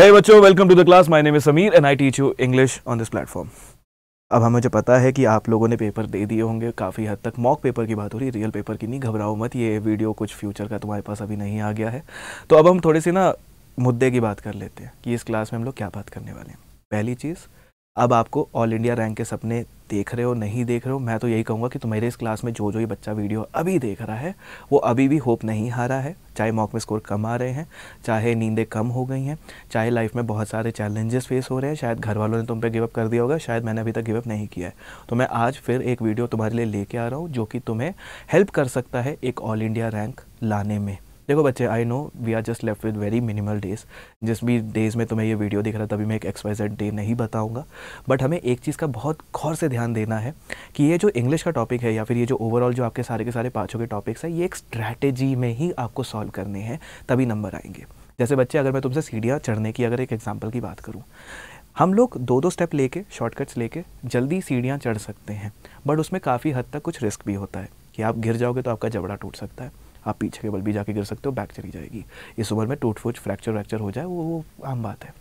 Hey बच्चों welcome to the class my name is Sameer and I teach you English on this platform अब हमें जो पता है कि आप लोगों ने पेपर दे दिए होंगे काफ़ी हद तक मॉक पेपर की बात हो रही है रियल पेपर की नहीं घबराओ मत ये वीडियो कुछ फ्यूचर का तुम्हारे पास अभी नहीं आ गया है तो अब हम थोड़ी सी ना मुद्दे की बात कर लेते हैं कि इस क्लास में हम लोग क्या बात करने वाले हैं पहली चीज़ अब आपको ऑल इंडिया रैंक के सपने देख रहे हो नहीं देख रहे हो मैं तो यही कहूँगा कि तुम्हारे इस क्लास में जो जो ये बच्चा वीडियो अभी देख रहा है वो अभी भी होप नहीं हारा है चाहे मॉक में स्कोर कम आ रहे हैं चाहे नींदें कम हो गई हैं चाहे लाइफ में बहुत सारे चैलेंजेस फेस हो रहे हैं शायद घर वालों ने तुम पर गिवअप कर दिया होगा शायद मैंने अभी तक गिवअप नहीं किया है तो मैं आज फिर एक वीडियो तुम्हारे लिए लेके आ रहा हूँ जो कि तुम्हें हेल्प कर सकता है एक ऑल इंडिया रैंक लाने में देखो बच्चे I know we are just left with very minimal days जिस भी डेज़ में तुम्हें ये वीडियो दिख रहा तभी मैं एक एक्सपाइजेड डे नहीं बताऊँगा बट हमें एक चीज़ का बहुत गौर से ध्यान देना है कि ये जो इंग्लिश का टॉपिक है या फिर ये जो ओवरऑल जो आपके सारे के सारे पाँचों के टॉपिक्स हैं ये एक स्ट्रैटेजी में ही आपको सॉल्व करने हैं तभी नंबर आएंगे जैसे बच्चे अगर मैं तुमसे सीढ़ियाँ चढ़ने की अगर एक एग्जाम्पल की बात करूँ हम लोग दो दो स्टेप लेके शॉर्टकट्स लेके जल्दी सीढ़ियाँ चढ़ सकते हैं बट उसमें काफ़ी हद तक कुछ रिस्क भी होता है कि आप गिर जाओगे तो आपका जबड़ा टूट सकता है आप पीछे के बल भी जाके गिर सकते हो बैक चली जाएगी इस उम्र में टूट फूट फ्रैक्चर वैक्चर हो जाए वो वो आम बात है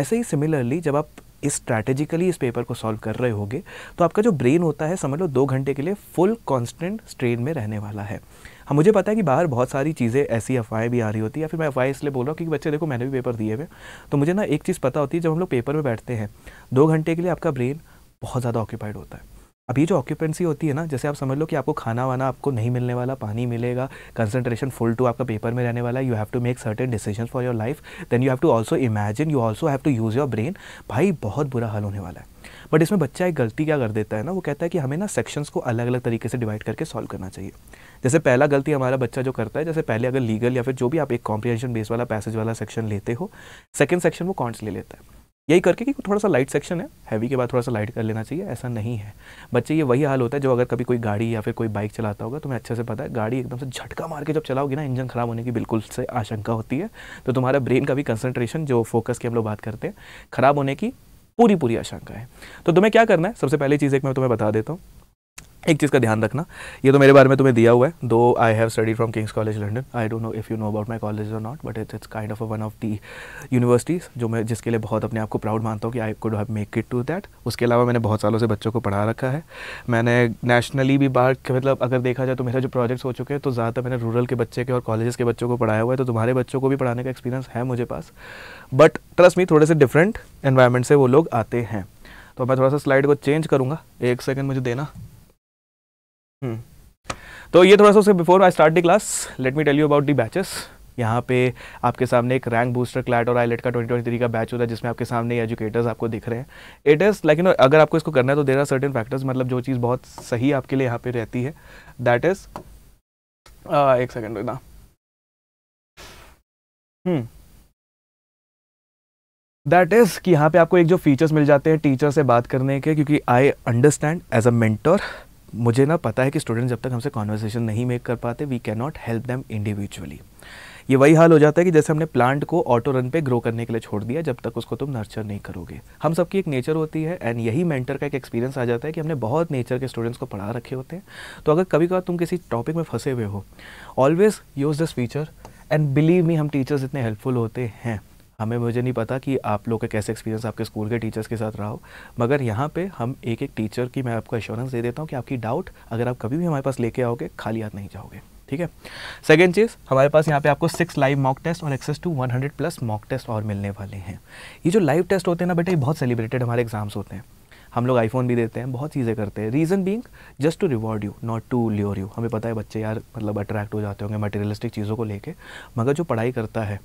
ऐसे ही सिमिलरली जब आप इस स्ट्रैटेजिकली इस पेपर को सॉल्व कर रहे होगे तो आपका जो ब्रेन होता है समझ लो दो घंटे के लिए फुल कॉन्स्टेंट स्ट्रेन में रहने वाला है हम हाँ, मुझे पता है कि बाहर बहुत सारी चीज़ें ऐसी अफवाहें भी आ रही होती है फिर मैं अफवाहें इसलिए बोल रहा हूँ क्योंकि बच्चे देखो मैंने भी पेपर दिए हुए तो मुझे ना एक चीज़ पता होती है जब हम लोग पेपर में बैठते हैं दो घंटे के लिए आपका ब्रेन बहुत ज़्यादा ऑक्यूपाइड होता है अब ये जो ऑक्यूपेंसी होती है ना जैसे आप समझ लो कि आपको खाना वाना आपको नहीं मिलने वाला पानी मिलेगा कंसंट्रेशन फुल टू आपका पेपर में रहने वाला you have to make certain decision for your life then you have to also imagine you also have to use your brain भाई बहुत बुरा हाल होने वाला है बट इसमें बच्चा एक गलती क्या कर देता है ना वो कहता है कि हमें ना सेक्शंस को अलग अलग तरीके से डिवाइड करके सॉल्व करना चाहिए जैसे पहला गलती हमारा बच्चा जो करता है जैसे पहले अगर लीगल या फिर जो भी आप एक कॉम्प्रिहेंशन बेस वाला पैसेज वाला सेक्शन लेते हो सेकंड सेक्शन वो कॉन्ट्स ले लेता है यही करके कि थोड़ा सा लाइट सेक्शन है हैवी के बाद थोड़ा सा लाइट कर लेना चाहिए ऐसा नहीं है बच्चे ये वही हाल होता है जो अगर कभी कोई गाड़ी या फिर कोई बाइक चलाता होगा तुम्हें अच्छे से पता है गाड़ी एकदम से झटका मार के जब चलाओगे ना इंजन ख़राब होने की बिल्कुल से आशंका होती है तो तुम्हारा ब्रेन का भी कंसनट्रेशन जो फोकस की हम लोग बात करते हैं ख़राब होने की पूरी पूरी आशंका है तो तुम्हें क्या करना है सबसे पहली चीज़ एक मैं तुम्हें बता देता हूँ एक चीज़ का ध्यान रखना ये तो मेरे बारे में तुम्हें दिया हुआ है दो I have study from King's College London I don't know if you know about my college और not but it's it's kind of one of the universities जो मैं जिसके लिए बहुत अपने आप को प्राउड मानता हूँ कि I could have make it to that उसके अलावा मैंने बहुत सालों से बच्चों को पढ़ा रखा है मैंने नेशनली भी बाहर मतलब अगर देखा जाए तो मेरा जो प्रोजेक्ट्स हो चुके हैं तो ज़्यादातर मैंने रूरल के बच्चे के और कॉलेज़ के बच्चों को पढ़ाया हुआ है तो तुम्हारे बच्चों को भी पढ़ाने का एक्सपीरियंस है मुझे पास बट ट्रस्ट मी थोड़े से डिफरेंट एन्वायरमेंट से वो लोग आते हैं तो मैं थोड़ा सा स्लाइड को चेंज करूँगा एक सेकेंड मुझे देना हम्म। तो ये थोड़ा सा उसके before I start the class let me tell you about the batches यहाँ पे आपके सामने एक रैंक बूस्टर क्लैट और आईलेट का 2023 का बैच होता है जिसमें आपके सामने एजुकेटर्स आपको दिख रहे हैं इट इज़ लाइक नो अगर आपको इसको करना है तो देर आर सर्टेन फैक्टर्स मतलब जो चीज़ बहुत सही आपके लिए यहाँ पे रहती है दैट इज़ एक सेकेंड ना दैट इज़ कि यहाँ पे आपको एक जो फीचर्स मिल जाते हैं टीचर से बात करने के क्योंकि I understand as a mentor मुझे ना पता है कि स्टूडेंट जब तक हमसे कॉन्वर्सेशन नहीं मेक कर पाते we can not help them individually ये वही हाल हो जाता है कि जैसे हमने प्लांट को ऑटो रन पे ग्रो करने के लिए छोड़ दिया जब तक उसको तुम नर्चर नहीं करोगे हम सबकी एक नेचर होती है एंड यही मेंटर का एक एक्सपीरियंस आ जाता है कि हमने बहुत नेचर के स्टूडेंट्स को पढ़ा रखे होते हैं तो अगर कभी कभार तुम किसी टॉपिक में फंसे हुए हो always use this feature and believe me हम टीचर्स इतने हेल्पफुल होते हैं हमें मुझे नहीं पता कि आप लोग का कैसे एक्सपीरियंस आपके स्कूल के टीचर्स के साथ रहा हो मगर यहाँ पे हम एक एक टीचर की मैं आपको एश्योरेंस दे देता हूँ कि आपकी डाउट अगर आप कभी भी हमारे पास लेके आओगे खाली हाथ नहीं जाओगे ठीक है सेकेंड चीज़ हमारे पास यहाँ पे आपको सिक्स लाइव मॉक टेस्ट और access to 100 plus mock test और मिलने वाले हैं ये जो लाइव टेस्ट होते हैं ना बेटा ये बहुत सेलिब्रेटेड हमारे एग्जाम्स होते हैं हम लोग आईफोन भी देते हैं बहुत चीज़ें करते हैं reason being just to reward you not to lure you हमें पता है बच्चे यार मतलब अट्रैक्ट हो जाते होंगे मटेरियलिस्टिक चीज़ों को लेके मगर जो पढ़ाई करता है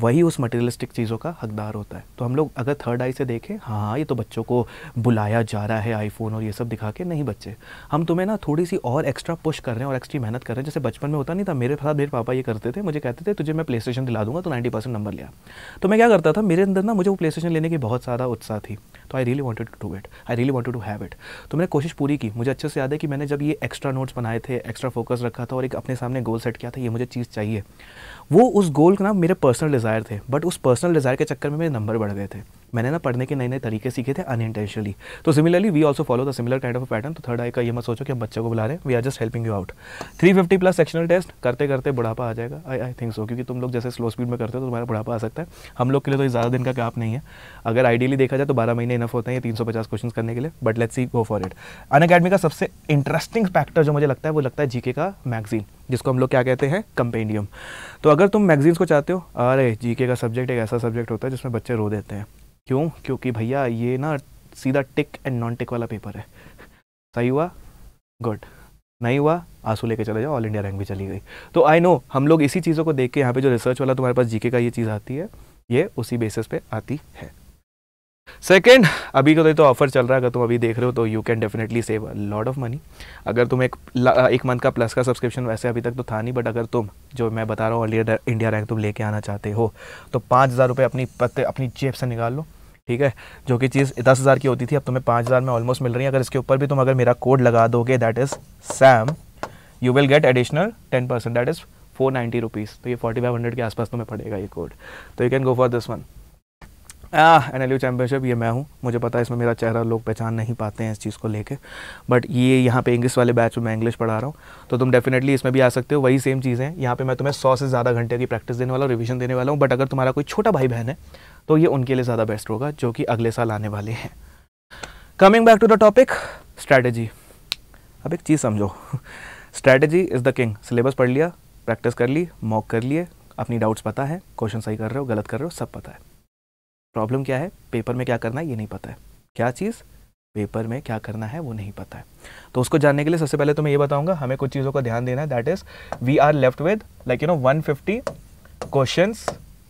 वही उस मटेरियलिस्टिक चीज़ों का हकदार होता है तो हम लोग अगर थर्ड आई से देखें हाँ, हाँ ये तो बच्चों को बुलाया जा रहा है आईफोन और ये सब दिखा के नहीं बच्चे हम तुम्हें ना थोड़ी सी और एक्स्ट्रा पुश कर रहे हैं और एक्स्ट्री मेहनत कर रहे हैं जैसे बचपन में होता नहीं था मेरे साथ मेरे पापा ये करते थे मुझे कहते थे तुझे मैं प्ले स्टेशन दिला दूंगा तो नाइन्टी नंबर लिया तो मैं क्या करता था मेरे अंदर ना मुझे वो प्ले स्टेशन लेने की बहुत ज्यादा उत्साह थी I really wanted to do it I really wanted to have it तो मैंने कोशिश पूरी की मुझे अच्छे से याद है कि मैंने जब ये एक्स्ट्रा नोट्स बनाए थे एक्स्ट्रा फोकस रखा था और एक अपने सामने गोल सेट किया था ये मुझे चीज़ चाहिए वो उस गोल का ना मेरे पर्सनल डिज़ायर थे बट उस पर्सनल डिज़ायर के चक्कर में मेरे नंबर बढ़ गए थे मैंने ना पढ़ने के नए नए तरीके सीखे थे अनइंटेंशनली तो similarly we also follow the similar kind of pattern तो थर्ड आई का ये मत सोचो कि हम बच्चों को बुला रहे हैं we are just helping you out 350 plus sectional test करते करते बुढ़ापा आ जाएगा आई आई थिंक सो क्योंकि तुम लोग जैसे स्लो स्पीड में करते हो तो तुम्हारा बुढ़ापा आ सकता है हम लोग के लिए तो ज़्यादा दिन का गैप नहीं है अगर आइडियली देखा जाए तो बारह महीने इनफ होते हैं तीन सौ पचास क्वेश्चन करने के लिए but let's see go for it Unacademy का सबसे इंटरेस्टिंग फैक्टर जो मुझे लगता है वो लगता है जीके का मैगजीन जिसको हम लोग क्या कहते हैं कंपेंडियम तो अगर तुम मैगजीन्स को चाहते हो अरे जीके का सब्जेक्ट एक ऐसा सब्जेक्ट होता है जिसमें बच्चे रो देते हैं क्यों क्योंकि भैया ये ना सीधा टिक एंड नॉन टिक वाला पेपर है सही हुआ गुड नहीं हुआ आंसू लेके चले जाओ ऑल इंडिया रैंक भी चली गई तो आई नो हम लोग इसी चीज़ों को देख के यहाँ पे जो रिसर्च वाला तुम्हारे पास जीके का ये चीज़ आती है ये उसी बेसिस पे आती है सेकेंड अभी को तो ऑफर चल रहा है अगर तुम अभी देख रहे हो तो you can definitely save lot of money अगर तुम एक एक मंथ का प्लस का सब्सक्रिप्शन वैसे अभी तक तो था नहीं बट अगर तुम जो मैं बता रहा हूँ ऑल इंडिया रैंक तुम लेके आना चाहते हो तो पाँच हज़ार रुपये अपनी पते अपनी जेब से निकाल लो ठीक है जो कि चीज़ दस हज़ार की होती थी अब तुम्हें पाँच हज़ार में ऑलमोस्ट मिल रही है अगर इसके ऊपर भी तुम अगर मेरा कोड लगा दोगे that is Sam you will get additional ten percent that is four ninety rupees तो ये फोर्टी फाइव हंड्रेड के आसपास तुम्हें पड़ेगा ये कोड तो you can go for this one N L U championship ये मैं हूँ मुझे पता है इसमें मेरा चेहरा लोग पहचान नहीं पाते हैं इस चीज़ को लेके बट ये यहाँ पे इंग्लिश वाले बैच में मैं इंग्लिश पढ़ा रहा हूँ तो तुम डेफिनेटली इसमें भी आ सकते हो वही सेम चीज़ें यहाँ पे मैं तुम्हें सौ से ज़्यादा घंटे की प्रैक्टिस देने वाला हूँ रिविजन देने वाला हूँ बट अगर तुम्हारा कोई छोटा भाई बहन है तो ये उनके लिए ज़्यादा बेस्ट होगा जो कि अगले साल आने वाले हैं coming back to the topic strategy अब एक चीज़ समझो strategy is the king syllabus पढ़ लिया प्रैक्टिस कर ली मॉक कर लिए अपनी डाउट्स पता है क्वेश्चन सही कर रहे हो गलत कर रहे हो सब पता है प्रॉब्लम क्या है पेपर में क्या करना है ये नहीं पता है क्या चीज़ पेपर में क्या करना है वो नहीं पता है तो उसको जानने के लिए सबसे पहले तो मैं ये बताऊंगा हमें कुछ चीज़ों का ध्यान देना है that is we are left with like you know 150 questions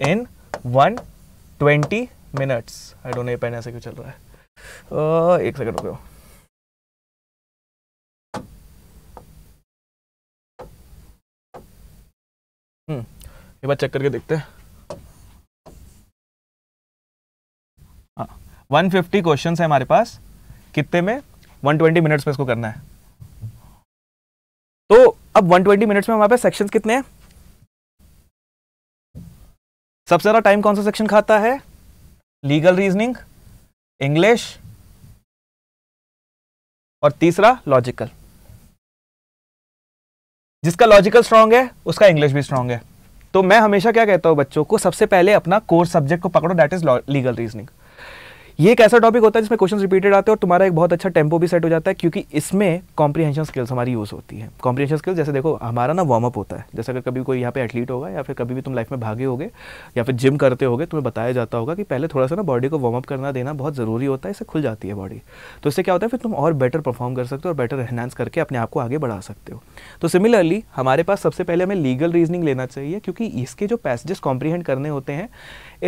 in one twenty minutes I don't ये पेन ऐसे क्यों चल रहा है एक सेकंड रुको हम्म एक बार चेक करके देखते हैं हाँ वन फिफ्टी क्वेश्चन है हमारे पास कितने में वन ट्वेंटी मिनट्स में इसको करना है तो अब वन ट्वेंटी मिनट्स में हमारे पास सेक्शंस कितने हैं सबसे ज़्यादा टाइम कौन सा सेक्शन खाता है लीगल रीजनिंग इंग्लिश और तीसरा लॉजिकल जिसका लॉजिकल स्ट्रांग है उसका इंग्लिश भी स्ट्रांग है तो मैं हमेशा क्या कहता हूं बच्चों को सबसे पहले अपना कोर्स सब्जेक्ट को पकड़ो डैट इज लीगल रीजनिंग ये एक ऐसा टॉपिक होता है जिसमें क्वेश्चन रिपीटेड आते हैं और तुम्हारा एक बहुत अच्छा टेम्पो भी सेट हो जाता है क्योंकि इसमें कॉम्प्रीहेंशन स्किल्स हमारी यूज़ होती है कॉम्प्रीहेंशन स्किल्स जैसे देखो हमारा ना वार्म अप होता है जैसे अगर कभी कोई यहाँ पे एथलीट होगा या फिर कभी भी तुम लाइफ में भागे होगे या फिर जिम करते होगे तुम्हें बताया जाता होगा कि पहले थोड़ा सा ना बॉडी को वार्म अप करना देना बहुत ज़रूरी होता है इससे खुल जाती है बॉडी तो इससे क्या होता है फिर तुम और बेटर परफॉर्म कर सकते हो और बेटर एनहेंस करके अपने आप को आगे बढ़ा सकते हो तो सिमिलरली हमारे पास सबसे पहले हमें लीगल रीजनिंग लेना चाहिए क्योंकि इसके जो पैसेजेस कॉम्प्रीहेंड करने होते हैं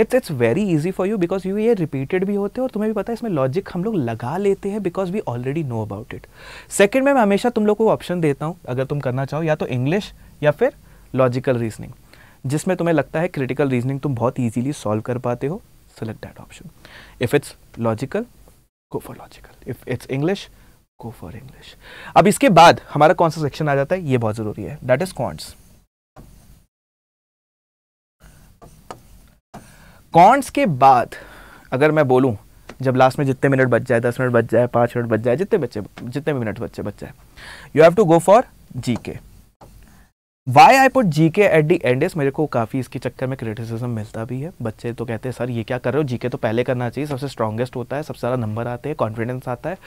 it's it's very easy for you because you ये रिपीटेड भी होते हैं और तुम्हें भी पता है इसमें लॉजिक हम लोग लगा लेते हैं because we already know about it second में मैं हमेशा तुम लोग को ऑप्शन देता हूँ अगर तुम करना चाहो या तो इंग्लिश या फिर लॉजिकल रीजनिंग जिसमें तुम्हें लगता है क्रिटिकल रीजनिंग तुम बहुत ईजिली सॉल्व कर पाते हो select that option if it's logical go for logical if it's English go for English अब इसके बाद हमारा कौन सा सेक्शन आ जाता है ये बहुत ज़रूरी है दैट इज़ कॉन्ट्स कॉन्ट्स के बाद अगर मैं बोलूं जब लास्ट में जितने मिनट बच जाए दस मिनट बच जाए पाँच मिनट बच जाए जितने बच्चे जितने भी मिनट बच्चे बच जाए you have to go for G K Y I put जी के एट दी एंड इस मेरे को काफ़ी इसके चक्कर में क्रिटिसिज्म मिलता भी है बच्चे तो कहते हैं सर ये क्या कर रहे हो जी के तो पहले करना चाहिए सबसे स्ट्रॉगेस्ट होता है सबसे ज़्यादा नंबर आते हैं कॉन्फिडेंस आता है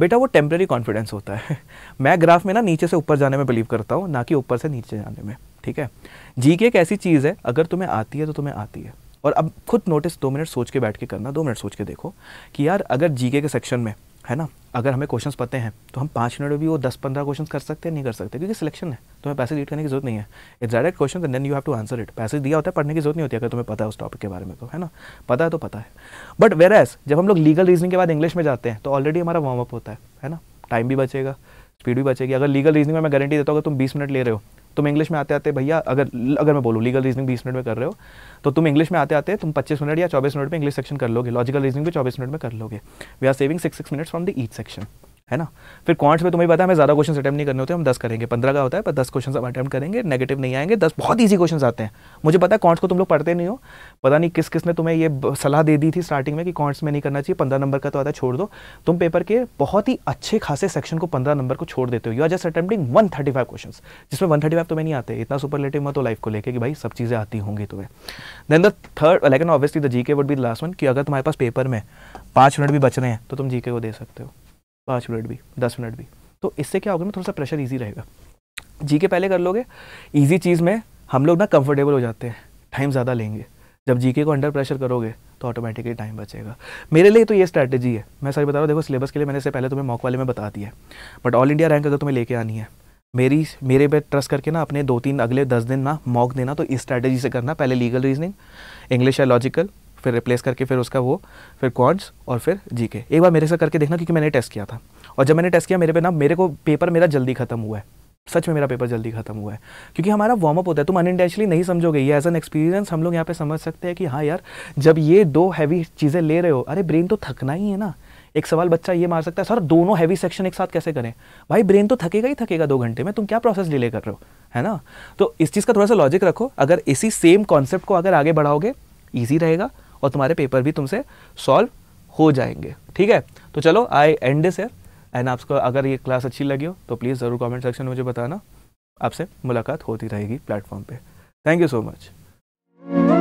बेटा वो टेम्प्रेरी कॉन्फिडेंस होता है मैं ग्राफ में ना नीचे से ऊपर जाने में बिलीव करता हूँ ना कि ऊपर से नीचे जाने में ठीक है जी के एक ऐसी चीज़ है अगर तुम्हें आती है तो तुम्हें आती है और अब खुद नोटिस दो मिनट सोच के बैठ के करना दो मिनट सोच के देखो कि यार अगर जीके के सेक्शन में है ना अगर हमें क्वेश्चंस पते हैं तो हम पाँच मिनट में भी वो दस पंद्रह क्वेश्चन कर सकते हैं नहीं कर सकते क्योंकि सिलेक्शन है तुम्हें पैसे रीड करने की जरूरत नहीं है it's direct question and then you have to answer it पैसे दिया होता है पढ़ने की जरूरत नहीं होती अगर तुम्हें पता है उस टॉपिक के बारे में तो है ना पता है तो पता है बट वेर एस जब हम लोग लीगल रीजनिंग के बाद इंग्लिश में जाते हैं तो ऑलरेडी हमारा वार्म अप होता है है ना टाइम भी बचेगा स्पीड भी बचेगी अगर लीगल रीजनिंग में मैं गारंटी देता हूँ अगर तुम बीस मिनट ले रहे हो तुम इंग्लिश में आते आते भैया अगर अगर मैं बोलूँ लीगल रीजनिंग बीस मिनट में कर रहे हो तो तुम इंग्लिश में आते आते तुम पच्चीस मिनट या चौबीस मिनट में इंग्लिश सेक्शन कर लोगे लॉजिकल रीजनिंग भी चौबीस मिनट में कर लोगे we are saving six six minutes from the each section है ना फिर क्वांट्स में तुम्हें पता है हमें ज़्यादा क्वेश्चन अटैम्प्ट नहीं करने होते हम दस करेंगे पंद्रह का होता है पर दस क्वेश्चन हम अटैम्प्ट करेंगे नेगेटिव नहीं आएंगे दस बहुत ईजी क्वेश्चन आते हैं मुझे पता है क्वांट्स को तुम लोग पढ़ते नहीं हो पता नहीं किस किस ने तुम्हें ये सलाह दे दी थी स्टार्टिंग में कि क्वांट्स में नहीं करना चाहिए पंद्रह नंबर का तो आता है छोड़ दो तुम पेपर के बहुत ही अच्छे खासे सेक्शन को पंद्रह नंबर को छोड़ देते हो you are just attempting one thirty five question जिसमें वन थर्टी फाइव तुम्हें नहीं आते इतना सुपरलेटिव मत हो लाइफ को लेकर कि भाई सब चीज़ें आती होंगी तुम्हें देन द थर्ड लेकिन obviously the G K would B last one कि अगर तुम्हारे पास पेपर में पाँच मिनट भी बच रहे हैं तो तुम जी के को दे सकते हो पाँच मिनट भी दस मिनट भी तो इससे क्या होगा ना थोड़ा सा प्रेशर ईजी रहेगा जी के पहले कर लोगे ईजी चीज़ में हम लोग ना कंफर्टेबल हो जाते हैं टाइम ज़्यादा लेंगे जब जीके को अंडर प्रेशर करोगे तो ऑटोमेटिकली टाइम बचेगा मेरे लिए तो ये स्ट्रैटेजी है मैं सर बता रहा हूँ देखो सिलेबस के लिए मैंने इससे पहले तुम्हें मॉक वाले में बता दिया है बट ऑल इंडिया रैंक अगर तुम्हें लेके आनी है मेरी मेरे पे ट्रस्ट करके ना अपने दो तीन अगले दस दिन ना मॉक देना तो इस स्ट्रैटेजी से करना पहले लीगल रीजनिंग इंग्लिश या लॉजिकल फिर रिप्लेस करके फिर उसका वो फिर क्वाड्स और फिर जी के एक बार मेरे से करके देखना क्योंकि मैंने टेस्ट किया था और जब मैंने टेस्ट किया मेरे पे ना मेरे को पेपर मेरा जल्दी खत्म हुआ है सच में मेरा पेपर जल्दी खत्म हुआ है क्योंकि हमारा वार्म अप होता है तुम अनइंटेंशली नहीं समझोगे ये एज एन एक्सपीरियंस हम लोग यहाँ पे समझ सकते हैं कि हाँ यार जब ये दो हैवी चीज़ें ले रहे हो अरे ब्रेन तो थकना ही है ना एक सवाल बच्चा ये मार सकता है सर दोनों हैवी सेक्शन एक साथ कैसे करें भाई ब्रेन तो थकेगा ही थकेगा दो घंटे में तुम क्या प्रोसेस डिले कर रहे हो है ना तो इस चीज़ का थोड़ा सा लॉजिक रखो अगर इसी सेम कॉन्सेप्ट को अगर आगे बढ़ाओगे ईजी रहेगा और तुम्हारे पेपर भी तुमसे सॉल्व हो जाएंगे ठीक है तो चलो आई एंड दिस है एंड आपको अगर ये क्लास अच्छी लगी हो तो प्लीज़ ज़रूर कमेंट सेक्शन में मुझे बताना आपसे मुलाकात होती रहेगी प्लेटफॉर्म पे थैंक यू सो मच